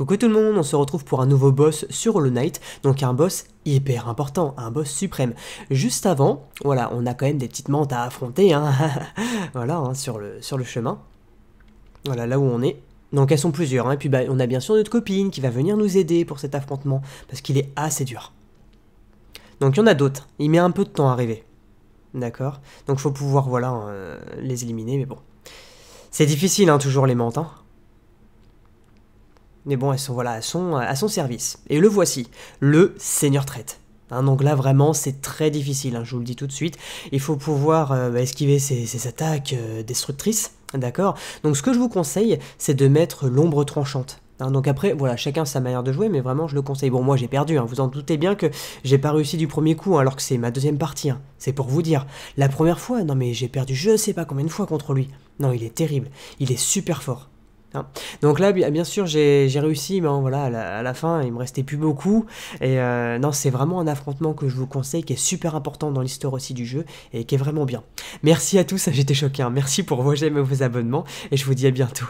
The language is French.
Coucou tout le monde, on se retrouve pour un nouveau boss sur Hollow Knight, donc un boss hyper important, un boss suprême. Juste avant, voilà, on a quand même des petites mentes à affronter, hein, voilà, hein, sur, le, sur le chemin. Voilà, là où on est. Donc elles sont plusieurs, hein. et puis bah, on a bien sûr notre copine qui va venir nous aider pour cet affrontement, parce qu'il est assez dur. Donc il y en a d'autres, il met un peu de temps à arriver. D'accord Donc il faut pouvoir, voilà, euh, les éliminer, mais bon. C'est difficile, hein, toujours les mentes, hein. Mais bon, elles sont voilà, euh, à son service. Et le voici, le seigneur traite. Un hein, donc là vraiment c'est très difficile, hein, je vous le dis tout de suite. Il faut pouvoir euh, bah, esquiver ses attaques euh, destructrices, d'accord Donc ce que je vous conseille c'est de mettre l'ombre tranchante. Hein, donc après, voilà, chacun sa manière de jouer, mais vraiment, je le conseille. Bon, moi, j'ai perdu, vous en doutez bien que j'ai pas réussi du premier coup, alors que c'est ma deuxième partie. C'est pour vous dire. La première fois, non mais j'ai perdu je sais pas combien de fois contre lui. Non, il est terrible, il est super fort. Hein. Donc là, bien sûr, j'ai réussi, mais voilà, à la, fin, il me restait plus beaucoup. Et euh, non, c'est vraiment un affrontement que je vous conseille, qui est super important dans l'histoire aussi du jeu et qui est vraiment bien. Merci à tous, j'étais choqué. Hein. Merci pour vos j'aime et vos abonnements, et je vous dis à bientôt.